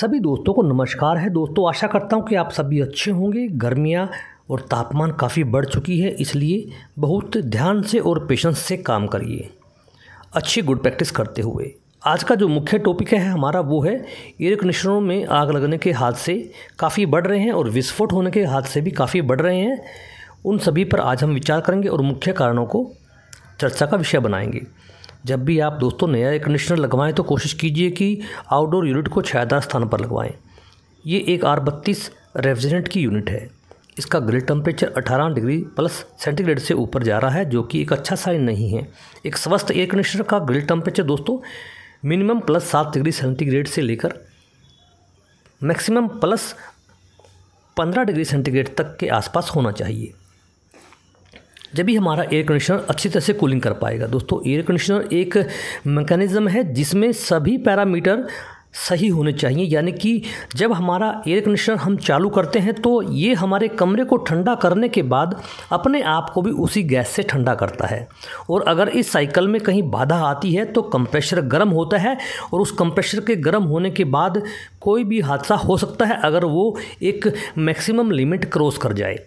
सभी दोस्तों को नमस्कार है दोस्तों आशा करता हूँ कि आप सभी अच्छे होंगे गर्मियाँ और तापमान काफ़ी बढ़ चुकी है इसलिए बहुत ध्यान से और पेशेंस से काम करिए अच्छी गुड प्रैक्टिस करते हुए आज का जो मुख्य टॉपिक है हमारा वो है एयर कंडीशनरों में आग लगने के हादसे काफ़ी बढ़ रहे हैं और विस्फोट होने के हादसे भी काफ़ी बढ़ रहे हैं उन सभी पर आज हम विचार करेंगे और मुख्य कारणों को चर्चा का विषय बनाएंगे जब भी आप दोस्तों नया एयर कंडीशनर लगवाएं तो कोशिश कीजिए कि आउटडोर यूनिट को छायादार स्थान पर लगवाएं ये एक आर बत्तीस रेफ्रिजरेंट की यूनिट है इसका grill temperature 18 degree plus centigrade से ऊपर जा रहा है जो कि एक अच्छा साइन नहीं है एक स्वस्थ एयर कंडीशनर का ग्रिल टेम्परेचर दोस्तों मिनिमम प्लस सात डिग्री सेंटीग्रेड से लेकर मैक्सिमम प्लस पंद्रह डिग्री सेंटीग्रेड तक के आसपास होना चाहिए जब भी हमारा एयर कंडीशनर अच्छी तरह से कूलिंग कर पाएगा दोस्तों एयर कंडीशनर एक मैकेनिज़्म है जिसमें सभी पैरामीटर सही होने चाहिए यानी कि जब हमारा एयर कंडीशनर हम चालू करते हैं तो ये हमारे कमरे को ठंडा करने के बाद अपने आप को भी उसी गैस से ठंडा करता है और अगर इस साइकिल में कहीं बाधा आती है तो कंप्रेशर गर्म होता है और उस कंप्रेशर के गर्म होने के बाद कोई भी हादसा हो सकता है अगर वो एक मैक्सिमम लिमिट क्रॉस कर जाए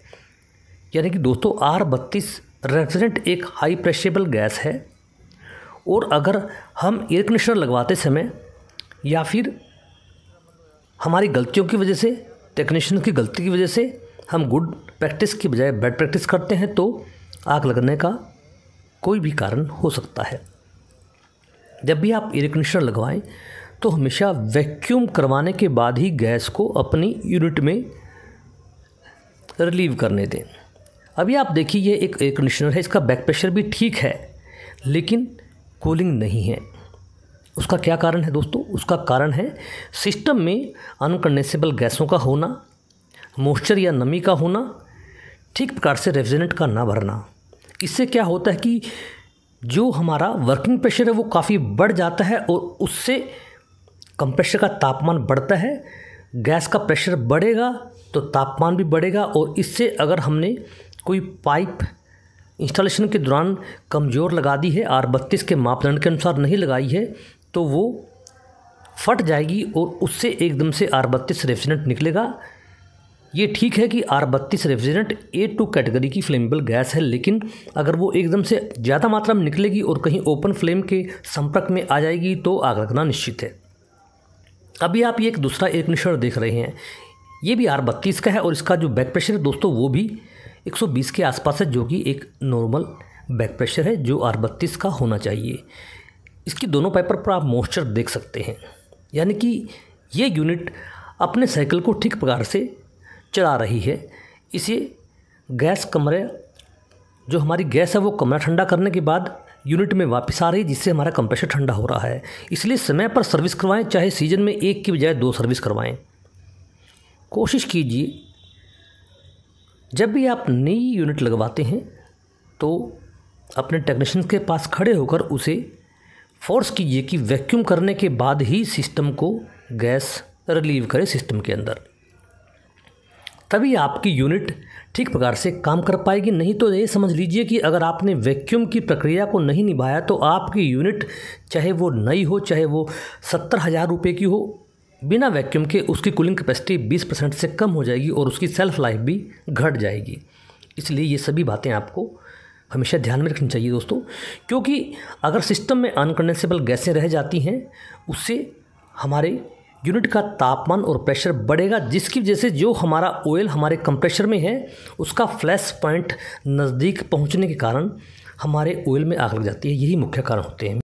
यानी कि दोस्तों आर बत्तीस रेफ्रिजरेंट एक हाई प्रेशरेबल गैस है और अगर हम एयर कंडीशनर लगवाते समय या फिर हमारी गलतियों की वजह से टेक्नीशियन की गलती की वजह से हम गुड प्रैक्टिस की बजाय बैड प्रैक्टिस करते हैं तो आग लगने का कोई भी कारण हो सकता है जब भी आप एयर कंडीशनर लगवाएं तो हमेशा वैक्यूम करवाने के बाद ही गैस को अपनी यूनिट में रिलीव करने दें अभी आप देखिए ये एक एयर कंडीशनर है इसका बैक प्रेशर भी ठीक है लेकिन कूलिंग नहीं है उसका क्या कारण है दोस्तों उसका कारण है सिस्टम में अनकंडेंसेबल गैसों का होना मॉइस्चर या नमी का होना ठीक प्रकार से रेफ्रिजरेंट का ना भरना इससे क्या होता है कि जो हमारा वर्किंग प्रेशर है वो काफ़ी बढ़ जाता है और उससे कंप्रेशर का तापमान बढ़ता है गैस का प्रेशर बढ़ेगा तो तापमान भी बढ़ेगा और इससे अगर हमने कोई पाइप इंस्टॉलेशन के दौरान कमज़ोर लगा दी है आर बत्तीस के मापदंड के अनुसार नहीं लगाई है तो वो फट जाएगी और उससे एकदम से आर बत्तीस रेफ्रिजरेंट निकलेगा ये ठीक है कि आर बत्तीस रेफ्रिजरेंट ए टू कैटेगरी की फ्लेमेबल गैस है लेकिन अगर वो एकदम से ज़्यादा मात्रा में निकलेगी और कहीं ओपन फ्लेम के संपर्क में आ जाएगी तो आग लगना निश्चित है अभी आप ये एक दूसरा एक निशर देख रहे हैं ये भी आर बत्तीस का है और इसका जो बैक प्रेशर है दोस्तों वो भी 120 के आसपास है जो कि एक नॉर्मल बैक प्रेशर है जो आर बत्तीस का होना चाहिए इसकी दोनों पैपर पर आप मॉइस्चर देख सकते हैं यानी कि ये यूनिट अपने साइकिल को ठीक प्रकार से चला रही है इसे गैस कमरे जो हमारी गैस है वो कमरा ठंडा करने के बाद यूनिट में वापस आ रही है जिससे हमारा कंप्रेशर ठंडा हो रहा है इसलिए समय पर सर्विस करवाएं चाहे सीजन में एक की बजाय दो सर्विस करवाएं कोशिश कीजिए जब भी आप नई यूनिट लगवाते हैं तो अपने टेक्नीशियन के पास खड़े होकर उसे फोर्स कीजिए कि वैक्यूम करने के बाद ही सिस्टम को गैस रिलीव करे सिस्टम के अंदर तभी आपकी यूनिट ठीक प्रकार से काम कर पाएगी नहीं तो ये समझ लीजिए कि अगर आपने वैक्यूम की प्रक्रिया को नहीं निभाया तो आपकी यूनिट चाहे वो नई हो चाहे वो सत्तर हज़ार रुपये की हो बिना वैक्यूम के उसकी कूलिंग कैपेसिटी 20 परसेंट से कम हो जाएगी और उसकी सेल्फ लाइफ भी घट जाएगी इसलिए ये सभी बातें आपको हमेशा ध्यान में रखनी चाहिए दोस्तों क्योंकि अगर सिस्टम में अनकंडेंसेबल गैसें रह जाती हैं उससे हमारे यूनिट का तापमान और प्रेशर बढ़ेगा जिसकी वजह से जो हमारा ऑयल हमारे कंप्रेशर में है उसका फ्लैश पॉइंट नज़दीक पहुंचने के कारण हमारे ऑयल में आग लग जाती है यही मुख्य कारण होते हैं